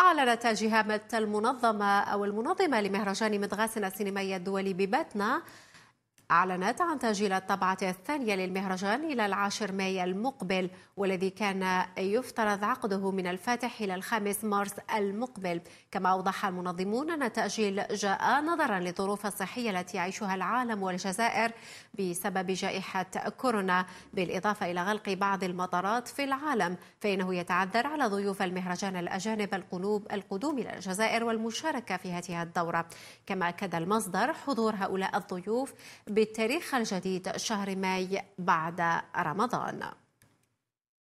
أعلنت جهة المنظمة أو المنظمة لمهرجان مدغاسنا السينمائية الدولي بباتنا أعلنت عن تأجيل الطبعة الثانية للمهرجان إلى العاشر ماي المقبل والذي كان يفترض عقده من الفاتح إلى الخامس مارس المقبل كما أوضح المنظمون أن التأجيل جاء نظرا للظروف الصحية التي يعيشها العالم والجزائر بسبب جائحة كورونا بالإضافة إلى غلق بعض المطارات في العالم فإنه يتعذر على ضيوف المهرجان الأجانب القلوب القدوم إلى الجزائر والمشاركة في هذه الدورة كما أكد المصدر حضور هؤلاء الضيوف ب بالتاريخ الجديد شهر ماي بعد رمضان